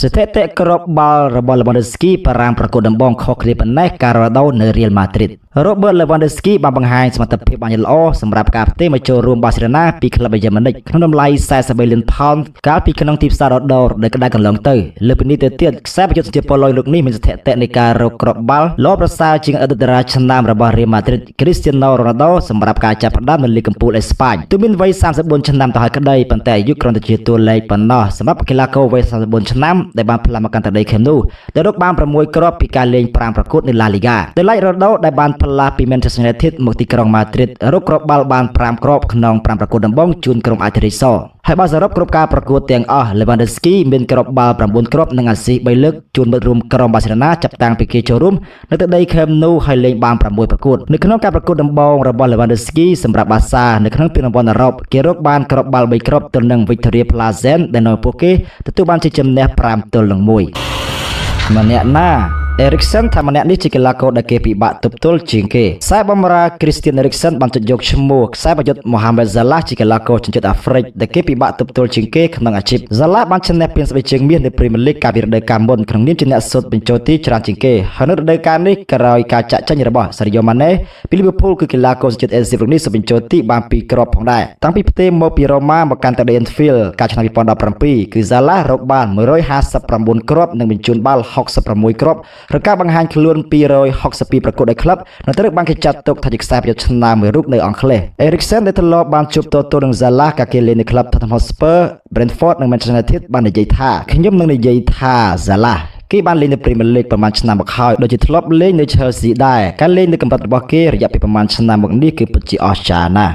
ស្ថិតិក្របបាល់របស់លេវ៉ាន់ដូស្គីបារាំងប្រកួតដំបងខុសគ្នាប៉ុណ្ណេះការ៉ូដូនៅរៀលម៉ាឌ្រីតរ៉ូបឺតលេវ៉ាន់ដូស្គីបានបង្ហាញសមត្ថភាពបានយ៉ាងល្អសម្រាប់ការផ្ទេរមកចូលរួមបាសេឡូណាពីក្លឹបយ៉ាម៉ានិកក្នុងតម្លៃ43លានផោនកាលពីក្នុងទីផ្សាររដូវដែលក្តៅកន្លងទៅលើពីនេះទៅទៀតខ្សែប្រយុទ្ធជាប៉ូឡុយលោកនេះមានស្ថិតិនៃការរកក្របបាល់ល្អប្រសើរជាងអតីតតារាឆ្នាំរបស់រៀលម៉ាឌ្រីតគ្រីស្ទីណូរ៉ូណាល់ដូសម្រាប់ការចាប់ផ្ដើមនៅលីគកំពូលអេស្ប៉ាញទោះមានវ័យ34ឆ្នាំទៅហើយក្តីប៉ុន្តែអាយុគ្រាន់តែជាតួលេខប៉ុណ្ណោះសម្រាប់កីឡាករវ័យ34ឆ្នាំដែលបានផ្លាស់មកកាន់ទឹកដីខេមនោះដែលរកបាន6គ្រាប់ពីការលេង5ប្រកួតនៅឡាលីហ្គាដោយឡែករ៉ូដូដែលបានផ្លាស់ពី Manchester United មកទីក្រុង Madrid រកគ្រាប់បាល់បាន5គ្រាប់ក្នុង5ប្រកួតដំបូងជូនក្រុមអាធិរិសរហើយបើសរុបគ្រប់ការប្រកួតទាំងអស់ Lewandowski មានគ្រាប់បាល់9គ្រាប់និងអាស៊ីស3លើកជូនមិត្តរួមក្រុមបាសេឡូណាចាប់តាំងពីគេចូលរួមនៅទឹកដី Camp Nou ហើយលេងបាន6ប្រកួតនៅក្នុងការប្រកួតដំបូងរបស់ Lewandowski សម្រាប់បាសានៅក្នុងពានរង្វាន់អឺរ៉ុបគេរកបានគ្រាប់បាល់3គ្រាប់ទល់នឹង Victoria Plazen ដែលនៅពួកគេទទួលបានជាជំនះ5ទល់នឹង1ម្នាក់ណា Eriksen ថាម្នាក់នេះជាកីឡាករដែលគេពិបាកទប់ទល់ជាងគេខ្សែបំរា Christian Eriksen បានចាត់យកឈ្មោះខ្សែប្រយុទ្ធ Mohamed Salah ជាកីឡាករជនជាតិអាហ្វ្រិកដែលគេពិបាកទប់ទល់ជាងគេក្នុងអាជីព Salah បានឈ្នះពានស្បែកជើងមាសនៅ Premier League កាលពីរដូវកាលមុនក្នុងនាមជាអ្នកសុទ្ធបញ្ចូលទីច្រើនជាងគេហើយនៅរដូវកាលនេះក្រោយការចាក់ចេញរបស់ Sadio Mane ពី Liverpool គឺកីឡាករជនជាតិ AC រុកនេះសុទ្ធបញ្ចូលទីបានពីរគ្រាប់ផងដែរតាំងពីផ្ទេរមកពី Roma មកកាន់ទៅ Anfield កាលឆ្នាំ2017គឺ Salah រកបាន159គ្រាប់និងបញ្ជូនបាល់66គ្រាប់ឬការបង្ហាញខ្លួន262ប្រកួតដោយក្លឹបនៅត្រូវបានគេចាត់ទុកថាជាខ្សែប្រយុទ្ធឆ្នើមមួយរូបនៅអង់គ្លេស Eriksen ដែលធ្លាប់បានជួបតទល់នឹង Salah កាលគេលេងនៅក្លឹប Tottenham Hotspur Brentford និង Manchester United បាននិយាយថាខ្ញុំនឹងនិយាយថា Salah គេបានលេងនៅ Premier League ប្រហែលឆ្នាំមកហើយដូចជាធ្លាប់លេងនៅ Chelsea ដែរការលេងនៅកម្រិតរបស់គេរយៈពេលប្រហែលឆ្នាំមកនេះគឺពិតជាអស្ចារ្យណាស់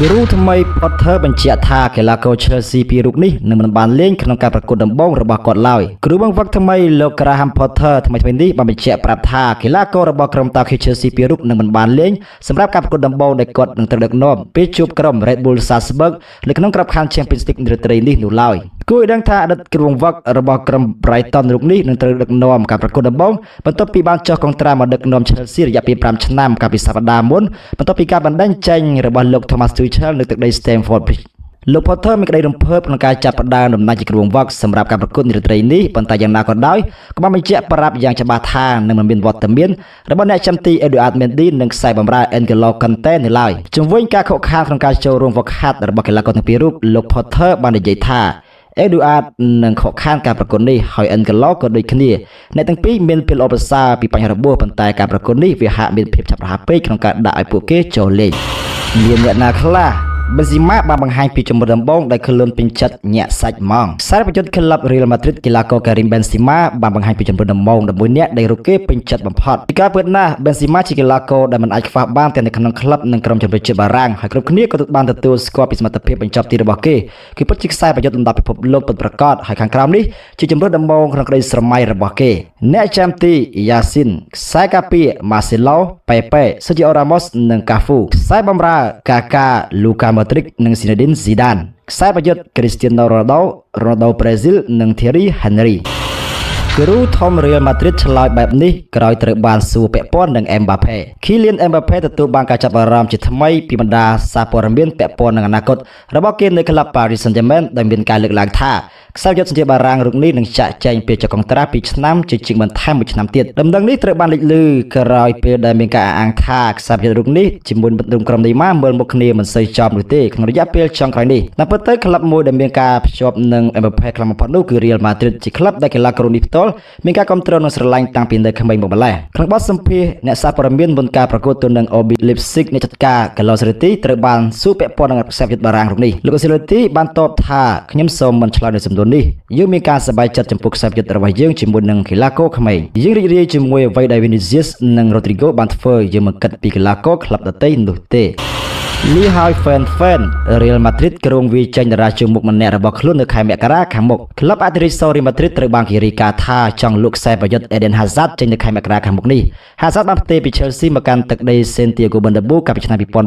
គីរូថ្មី Potter បញ្ជាក់ថាកីឡាករ Chelsea ពីររូបនេះនឹងមិនបានលេងក្នុងការប្រកួតដំបូងរបស់គាត់ឡើយគ្រូបង្វឹកថ្មីលោក Graham Potter ថ្មីៗនេះបានបញ្ជាក់ប្រាប់ថាកីឡាកររបស់ក្រុមតាខេ Chelsea ពីររូបនឹងមិនបានលេងសម្រាប់ការប្រកួតដំបូងដែលគាត់នឹងត្រូវដឹកនាំពេលជួបក្រុម Red Bull Salzburg នៅក្នុងក្របខ័ណ្ឌ Champions League រាត្រីនេះនោះឡើយ។គួរឲ្យដឹងថាអតីតគ្រឿងវឹករបស់ក្រុម Brighton រូបនេះនឹងត្រូវដឹកនាំការប្រកួតដំបូងបន្ទាប់ពីបានចុះកងត្រាមកដឹកនាំ Chelsea រយៈពេល5ឆ្នាំកាលពីសប្តាហ៍មុនបន្ទាប់ពីការបណ្តេញចេញរបស់លោក Thomas Tuchel នៅទឹកដី Stamford Bridge លោក Potter មានក្តីរំភើបក្នុងការចាប់ផ្ដើមដំណាច់ជាគ្រឿងវឹកសម្រាប់ការប្រកួតនារីត្រីនេះប៉ុន្តែយ៉ាងណាក៏ដោយក៏បានបញ្ជាក់ប្រាប់យ៉ាងច្បាស់ថានឹងមិនមានវត្តមានរបស់អ្នកចាំទី Eduard Mendy និងខ្សែបម្រើ Angelo Conte នៅឡើយជំវិញការខកខានក្នុងការចូលរួមវឹកហាត់របស់កីឡាករទាំងពីររូបលោក Potter បាននិយាយថាអេឌូអាតនឹងខកខានការប្រគល់នេះហើយអិនកាឡូក៏ដូចគ្នាអ្នកទាំងពីរមានភាពល្អប្រសើរពីបញ្ហារបួសប៉ុន្តែការប្រគល់នេះវាហាក់មានភាពឆាប់រហ័សពេកក្នុងការដាក់ឲ្យពួកគេចូលលេងមានអ្នកណាខ្លះបេនស៊ីម៉ាបានបង្ហាញពីជំរឿនដំបូងដែលខ្លួនពេញចិត្តញាក់សាច់ហ្មងខ្សែប្រយុទ្ធក្លឹប Real Madrid កីឡាករ Karim Benzema បានបង្ហាញពីជំរឿនដំបូងរបស់អ្នកដែលរូបគេពេញចិត្តបំផុតពីការពិតណាស់ Benzema ជាកីឡាករដែលមិនអាចខ្វះបានទាំងនៅក្នុងក្លឹបនិងក្រុមជម្រើសជាតិបារាំងហើយគ្រប់គ្នាក៏បានទទួលស្គាល់ពីសមត្ថភាពបញ្ចប់ទីរបស់គេគឺពិតជាខ្សែប្រយុទ្ធលំដាប់ពិភពលោកពិតប្រាកដហើយខាងក្រោមនេះជាជំរឿនដំបូងក្នុងក្តីស្រមៃរបស់គេអ្នកចាំទី Yasin ខ្សែការពារ Marcelo Pepe Sergio Ramos និង Cafu ខ្សែបម្រើ Kaká Luka ម៉ាឌ្រីតនិងស៊ីណាឌីនស៊ីដានខ្សែប្រយុទ្ធគ្រីស្ទីណូរ៉ូណាល់ដូរ៉ូណាល់ដូប្រេស៊ីលនិងធីរីហេនរីគ្រូធំរៀលម៉ាឌ្រីតឆ្លើយបែបនេះក្រោយត្រូវបានសួរពាក់ព័ន្ធនឹងអេមបាផេឃីលៀនអេមបាផេទទួលបានការចាប់អារម្មណ៍ជាថ្មីពីបណ្ដាសារព័ត៌មានពាក់ព័ន្ធនឹងអនាគតរបស់គេនៅក្លឹប Paris Saint-Germain ដែលមានការលើកឡើងថាខ្សែយុទ្ធសន្យាបារាំងរុកនេះនឹងចាក់ចែងពីចុកកន្ត្រាពីឆ្នាំ ជាជាងបន្ថែមមួយឆ្នាំទៀតដំណឹងនេះត្រូវបានលេចឮក្រោយពេលដែលមានការអះអាងថាខ្សែយុទ្ធរុកនេះជាមួយមិត្តរួមក្រុមនេះមកមើលមុខគ្នាមិនសូវចំនោះទេក្នុងរយៈពេលចុងក្រោយនេះតាមពិតទៅក្លឹបមួយដែលមានការភ្ជាប់នឹងអេមបាផេខ្លាំងបំផុតនោះគឺ Real Madrid ជាក្លឹបដែលកីឡាករនេះផ្ទាល់លមានការគ្រប់គ្រងនិងស្រឡាញ់តាំងពីនៅក្មេងមកម្ល៉េះក្នុងបទសម្ភាសន៍អ្នកសារព័ត៌មានមុនការប្រកួតទៅនឹង OB Leipzig នៃចាត់ការ Galosrity ត្រូវបានសួរពាក់ព័ន្ធនឹងខ្សែយុទ្ធបារាំងរូបនេះលោក Galosrity បានតបថាខ្ញុំសូមមិនឆ្លើយនៅសំណួរនេះយើងមានការសប្បាយចិត្តចំពោះខ្សែយុទ្ធរបស់យើងជាមួយនឹងកីឡាករក្មេងយើងរីករាយជាមួយអ្វីដែល Vinicius និង Rodrigo បានធ្វើយើងមិនគិតពីកីឡាករក្លឹបដទៃនោះទេនេះហើយ fan fan Real Madrid ក្រុងវាចេញតារាជើងមុខម្នាក់របស់ខ្លួននៅខែមករាខាងមុខក្លឹបអធិរាជសូរីម៉ាឌ្រីតត្រូវបានគេរាយការណ៍ថាចង់លុកខ្សែប្រយុទ្ធ Eden Hazard ចេញនៅខែមករាខាងមុខនេះ Hazard បានផ្ទេរពី Chelsea មកកាន់ទឹកដី Santiago Bernabeu កាលពីឆ្នាំ2019ក្នុង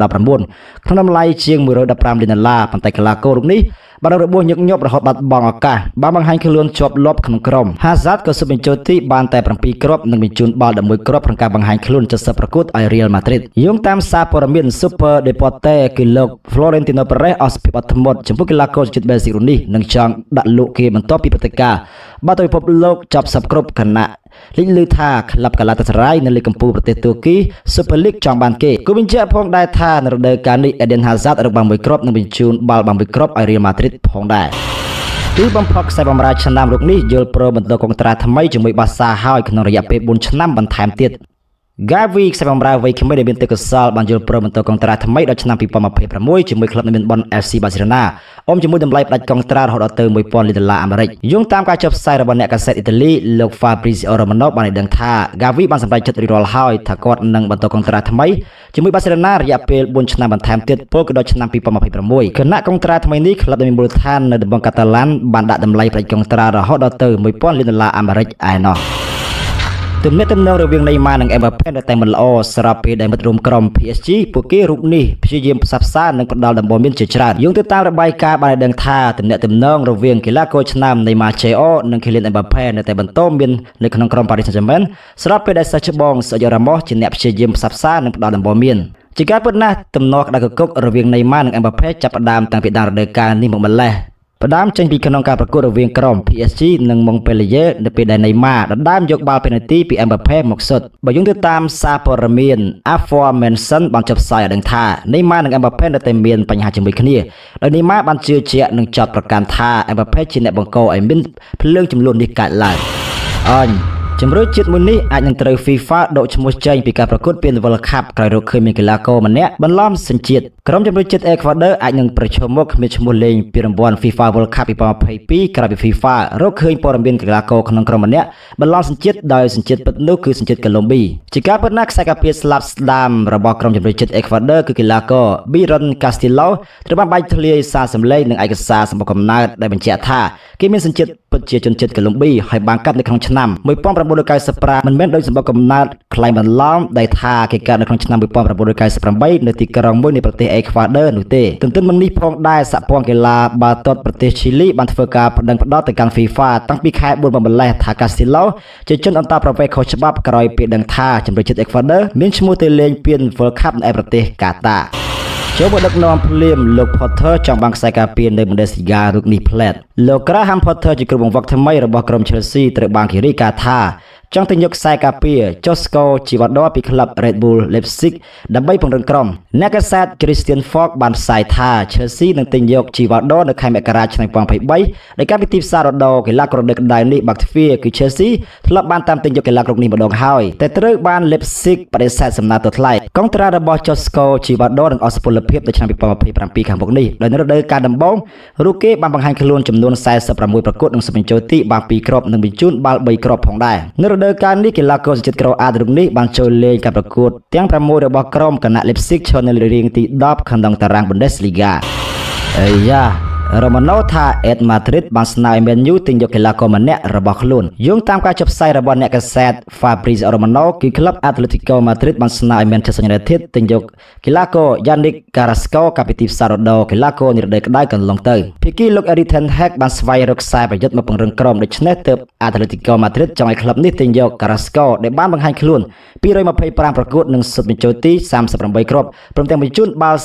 តម្លៃជាង115លានដុល្លារប៉ុន្តែកីឡាកររូបនេះបានរបួសញឹកញាប់រហូតបាត់បង់ឱកាសបានបង្ហាញខ្លួនជាប់លាប់ក្នុងក្រុម Hazard ក៏ស៊ូបញ្ចូលទីបានតែ7គ្រាប់និងបញ្ជូនបាល់11គ្រាប់ក្នុងការបង្ហាញខ្លួន70ប្រកួតឲ្យ Real Madrid យោងតាមសារព័ត៌មាន Super Deporte គឺលោក Florentino Perez អស់ភាពអត់ធ្មត់ចំពោះកីឡាករជាតិ Brazil នេះនឹងចង់ដាក់លោកគេបន្ទាប់ពីព្រឹត្តិការណ៍បាល់ទៅពិភពលោក ចប់សពគ្រប់គណៈលេចឮថាក្លឹបកាឡាតាសារ៉ៃនៅលេខកំពូលប្រទេសទួរគី Super League ចង់បានគេគូបញ្ជាក់ផងដែរថានៅរដូវកាលនេះ Eden Hazard រកបានមួយគ្រាប់និងបញ្ជូនបាល់បានមួយគ្រាប់ឲ្យ Real Madrid ផងដែរទីបំផុតខ្សែបម្រើឆ្នាំរូបនេះយល់ព្រមបន្តកងត្រាថ្មីជាមួយបាសាហើយក្នុងរយៈពេល4ឆ្នាំបន្ថែមទៀត Gavi ខ្សែបម្រើវ័យក្មេងដែលមានទេពកោសល្យបានយល់ព្រមបន្តកងត្រាថ្មីដល់ឆ្នាំ2026ជាមួយក្លឹបនៅមានប៉ុន FC Barcelona អមជាមួយតម្លៃផ្ដាច់កងត្រារហូតដល់ទៅ1000លានដុល្លារអាមេរិកយោងតាមការចុះផ្សាយរបស់អ្នកកាសែតអ៊ីតាលីលោក Fabrizio Romano បានឲ្យដឹងថា Gavi បានសម្រេចចិត្តរីរាល់ហើយថាគាត់នឹងបន្តកងត្រាថ្មីជាមួយ Barcelona រយៈពេល4ឆ្នាំបន្ថែមទៀតពោលគឺដល់ឆ្នាំ2026គណៈកងត្រាថ្មីនេះក្លឹបដែលមានមូលដ្ឋាននៅតំបន់កាតាឡានបានដាក់តម្លៃផ្ដាច់កងត្រារហូតដល់ទៅ1000លានដុល្លារអាមេរិកឯណោះទំនាក់ទំនងរវាងណេម៉ានិងអេមបាប៉េនៅតែមិនល្អស្របពេលដែលមិត្តរួមក្រុម PSG ពួកគេរូបនេះព្យាយាមផ្សព្វផ្សានិងផ្ដល់ដំបូន្មានជាច្រើនយោងទៅតាមរបាយការណ៍បានឲ្យដឹងថាទំនាក់ទំនងរវាងកីឡាករឆ្នាំណេម៉ាជេអូនិងឃីលៀនអេមបាប៉េនៅតែបន្តមាននៅក្នុងក្រុម Paris Saint-Germain ស្របពេលដែលសិស្សច្បងសេយ៉ូរ៉ាម៉ូសជាអ្នកព្យាយាមផ្សព្វផ្សានិងផ្ដល់ដំបូន្មានជាការពិតណាស់ទំនាស់ក្តៅកគុករវាងណេម៉ានិងអេមបាប៉េចាប់ផ្ដើមតាំងពីដើមរដូវកាលនេះមកម្លេះផ្ដើមចេញពីក្នុងការប្រកួតរវាងក្រុម PSG និង Montpellier នៅពេលដែល Neymar ដណ្ដើមយកបាល់ពេនាល់ទីពី Mbappe មកសុទ្ធបើយោងទៅតាមសារព័ត៌មាន Aforementioned បានចុះផ្សាយឲ្យដឹងថា Neymar និង Mbappe នៅតែមានបញ្ហាជាមួយគ្នាដោយ Neymar បានជឿជាក់និងចោទប្រកាន់ថា Mbappe ជាអ្នកបង្កឲ្យមានភ្លើងចំនួននេះកើតឡើងអញ្ញជម្រើសជាតិមួយនេះអាចនឹងត្រូវ FIFA ដកឈ្មោះចេញពីការប្រកួតពាន World Cup ក្រោយរកឃើញមានកីឡាករម្នាក់បន្លំសញ្ជាតិក្រុមជម្រើសជាតិ Ecuador អាចនឹងប្រឈមមុខគ្មានឈ្មោះលេងពានរង្វាន់ FIFA World Cup 2022ក្រោយពី FIFA រកឃើញព័ត៌មានកីឡាករក្នុងក្រុមម្នាក់បន្លំសញ្ជាតិដោយសញ្ជាតិពិតនោះគឺសញ្ជាតិកូឡុំប៊ីជាការពិតណាស់ខ្សែការពារស្លាប់ស្ដាមរបស់ក្រុមជម្រើសជាតិ Ecuador គឺកីឡាករ Byron Castillo ត្រូវបានបែកធ្លាយសារសម្លេងនិងឯកសារសម្បុកកំណើតដែលបញ្ជាក់ថាគេមានសញ្ជាតិពិតជាជនជាតិកូឡុំប៊ីហើយបានកាត់នៅក្នុងឆ្នាំ19 1995មិនមែនដោយសម្បុកកំណើតខ្លែងបន្លំដែលថាគេកើតនៅក្នុងឆ្នាំ1998នៅទីក្រុងមួយនៃប្រទេសអេក្វាដ័រនោះទេទន្ទឹមនឹងនេះផងដែរសហព័ន្ធកីឡាបាល់ទាត់ប្រទេសឈីលីបានធ្វើការប្តឹងផ្តល់ទៅកាន់ FIFA តាំងពីខែ4មកម្លេះថា Castillo ជាជនអន្តរប្រវេសន៍ខុសច្បាប់ក្រោយពេលដឹងថាជំរឿនជាតិអេក្វាដ័រមានឈ្មោះទៅលេងពាន World Cup នៅឯប្រទេសកាតាចូលមកដឹកនាំភ្លាមលោក Potter ចង់បានខ្សែការពារនៅ Bundesliga រូបនេះផ្លែតលោក Graham Potter ជាគ្រូបង្វឹកថ្មីរបស់ក្រុម Chelsea ត្រូវបានគេរាយការណ៍ថាចង់ទិញយកខ្សែការពារចុះស្គរជីវដរពីក្លឹប Red Bull Leipzig ដើម្បីពង្រឹងក្រុមអ្នកកសាត Christian Falk បានផ្សាយថា Chelsea នឹងទិញយកជីវដរនៅខែមករាឆ្នាំ2023ដោយការពីទីផ្សាររដូវកីឡាក្រដឹកដៃនេះបាក់ទ្វាគឺ Chelsea ធ្លាប់បានតាមទិញយកកីឡាក្រុមនេះម្ដងហើយតែត្រូវបាន Leipzig បដិសេធសំណើទៅថ្លៃកងត្រារបស់ចុះស្គរជីវដរនឹងអស់ពលភាពនៅឆ្នាំ2027ខាងមុខនេះដោយនៅរដូវកាលដំបូងរូគេបានបង្ហាញខ្លួនចំនួន46ប្រកួតនិងសម្បញ្ចូលទីបាន2គ្រាប់និងបញ្ជូនបាល់3គ្រាប់ផងដែរនៅររដូវកាលនេះកីឡាករជាតិក្រអាតរូបនេះបានចូលលេងការប្រកួតទាំង6របស់ក្រុមគណៈ Leipzig ឈរនៅរាងទី10ក្នុងតារាង Bundesliga អាយ៉ារ៉ូម៉ាណូថាអេតម៉ាឌ្រីតបានស្នើឲ្យមែនយូទិញយកកីឡាករម្នាក់របស់ខ្លួនយោងតាមការចុះផ្សាយរបស់អ្នកកាសែត Fabrizio Romano គឺក្លឹប Atletico Madrid បានស្នើឲ្យ Manchester United ទិញយកកីឡាករ Yannick Carrasco កាពីទីផ្សាររដូវកីឡាករនិរដីក្តៅកន្លងទៅភាគីលោក Erik ten Hag បានស្វែងរកខ្សែប្រយុទ្ធមកពង្រឹងក្រុមដូច្នេះទើប Atletico Madrid ចង់ឲ្យក្លឹបនេះទិញយក Carrasco ដែលបានបង្ហាញខ្លួន225ប្រកួតនិងសិតបញ្ចូលទី38គ្រាប់ព្រមទាំងបញ្ជូនបាល់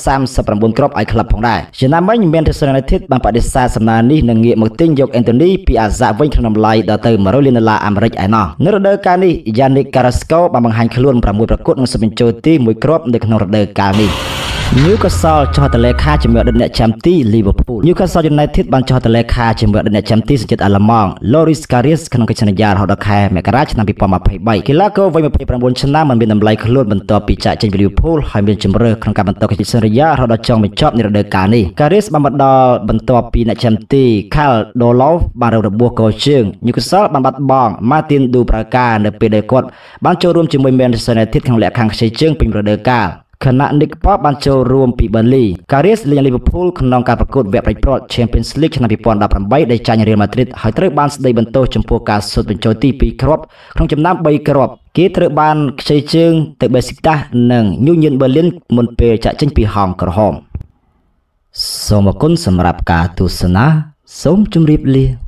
39គ្រាប់ឲ្យក្លឹបផងដែរជាណាមិញ Manchester United បានបដិសេធសំណើនេះនិងងាកមកទិញយកអេនតូនីពីអាហ្សាវិញក្នុងតម្លៃដល់ទៅ100លានដុល្លារអាមេរិកឯណោះនៅរដូវកាលនេះយ៉ានិកការ៉ាស្កូបានបង្ហាញខ្លួន6ប្រកួតក្នុងសមញ្ជោទី1គ្រាប់នៅក្នុងរដូវកាលនេះ Newcastle ចុះតលេខាជាមួយដុតអ្នកចាំទី Liverpool Newcastle United បានចុះតលេខាជាមួយដុតអ្នកចាំទីសញ្ជាតិអាល្លឺម៉ង់ Loris Karius ក្នុងកិច្ចសន្យារហូតដល់ខែមករាឆ្នាំ2023កីឡាករវ័យ29ឆ្នាំមិនមានតម្លៃខ្លួនបន្ទាប់ពីចាក់ចេញពី Liverpool ហើយមានជំរើសក្នុងការបន្តកិច្ចសន្យារហូតដល់ចុងបញ្ចប់នៃរដូវកាលនេះ Karius បានមកដល់បន្ទាប់ពីអ្នកចាំទី Karl Dolov បានរងរបួសកជើង Newcastle បានបាត់បង់ Martin Dubravka នៅពេលដែលគាត់បានចូលរួមជាមួយ Manchester United ក្នុងលក្ខខណ្ឌខ្ចីជើងពេញរដូវកាលខណៈ Nick Paul បានចូលរួមពី Burnley ការរៀសលេង Liverpool ក្នុងការប្រកួតវគ្គប្រេងព្រាត់ Champions League ឆ្នាំ2018ដែលចាញ់ Real Madrid ហើយត្រូវបានស្ដីបន្ទោសចំពោះការសុទ្ធបញ្ចូលទី2គ្រាប់ក្នុងចំណោម3គ្រាប់គេត្រូវបានខ្ចីជើងទៅ Besiktas និង Union Berlin មុនពេលចាក់ចេញពីហោងក្រហមសូមអគុណសម្រាប់ការទស្សនា សូមជម្រាបលា